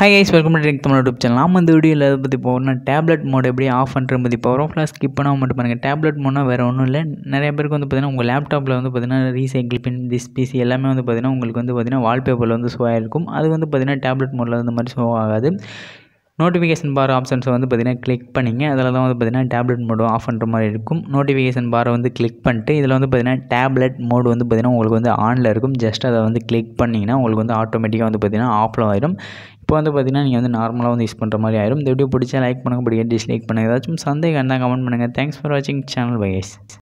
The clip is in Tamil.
high guys welcome to Tamil YouTube channel நாம் இந்த வீடியோ எதை பற்றி போகிறோம்னா டேப்லெட் மோட் எப்படி ஆஃப் பண்ணுற பற்றி போகிறோம் ஃபுல்லாக ஸ்கிப் பண்ணால் மட்டும் பாருங்கள் டேப்லெட் மோனால் வேறு ஒன்றும் இல்லை நிறைய பேருக்கு வந்து பார்த்திங்கன்னா உங்கள் லேப்டாப்பில் வந்து பார்த்திங்கன்னா ரீசைக்கிள் பின் திஸ் பிசி எல்லாமே வந்து பார்த்திங்கன்னா உங்களுக்கு வந்து பார்த்திங்கன்னா வால்பேப்பரில் வந்து ஷோ ஆகிருக்கும் அது வந்து பார்த்திங்கன்னா டேப்லெட் மோடில் வந்து மாதிரி ஷோ ஆகாது நோட்டிஃபிகேஷன் பார் ஆப்ஷன்ஸை வந்து பார்த்திங்கன்னா கிளிக் பண்ணிங்க அதில் தான் வந்து பார்த்திங்கன்னா டேப்லெட் மோடு ஆஃப் பண்ணுற மாதிரி இருக்கும் நோட்டிஃபிகேஷன் பாரை வந்து கிளிக் பண்ணிட்டு இதில் வந்து பார்த்திங்கன்னா டேப்லெட் மோடு வந்து பார்த்திங்கன்னா உங்களுக்கு வந்து ஆனில் இருக்கும் ஜஸ்ட் அதை வந்து கிளிக் பண்ணிங்கன்னா உங்களுக்கு வந்து ஆட்டோமேட்டிக்காக வந்து பார்த்திங்கன்னா ஆஃப்ல ஆயிடும் இப்போ வந்து பார்த்திங்கன்னா நீங்கள் வந்து நார்மலாக வந்து யூஸ் பண்ணுற மாதிரி ஆயிரும் இந்த வீடியோ பிடிச்சா லைக் பண்ணுங்கள் பிடிக்க டிஸ்லைக் பண்ணுங்கள் ஏதாச்சும் சந்தேகம் இருந்தால் கமெண்ட் பண்ணுங்கள் தேங்க்ஸ் ஃபார் வாட்சிங் சேனல் வைஸ்